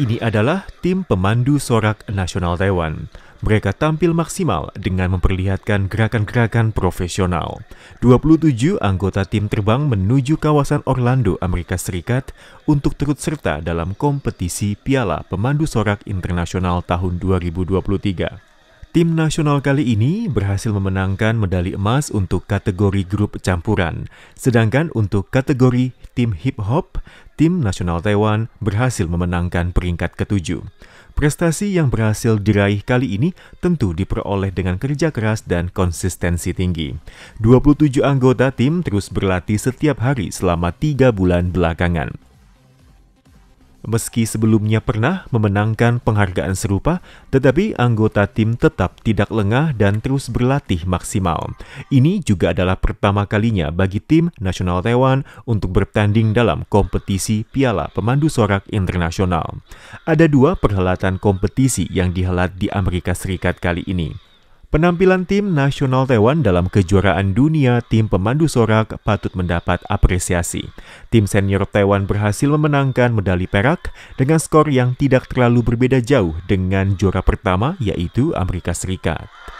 Ini adalah tim pemandu sorak nasional Taiwan. Mereka tampil maksimal dengan memperlihatkan gerakan-gerakan profesional. 27 anggota tim terbang menuju kawasan Orlando, Amerika Serikat untuk turut serta dalam kompetisi Piala Pemandu Sorak Internasional tahun 2023. Tim nasional kali ini berhasil memenangkan medali emas untuk kategori grup campuran, sedangkan untuk kategori tim hip hop, tim nasional Taiwan berhasil memenangkan peringkat ketujuh. Prestasi yang berhasil diraih kali ini tentu diperoleh dengan kerja keras dan konsistensi tinggi. 27 anggota tim terus berlatih setiap hari selama tiga bulan belakangan. Meski sebelumnya pernah memenangkan penghargaan serupa, tetapi anggota tim tetap tidak lengah dan terus berlatih maksimal. Ini juga adalah pertama kalinya bagi tim nasional Taiwan untuk bertanding dalam kompetisi Piala Pemandu Sorak Internasional. Ada dua perhelatan kompetisi yang dihelat di Amerika Serikat kali ini Penampilan tim nasional Taiwan dalam kejuaraan dunia tim pemandu sorak patut mendapat apresiasi. Tim senior Taiwan berhasil memenangkan medali perak dengan skor yang tidak terlalu berbeda jauh dengan juara pertama yaitu Amerika Serikat.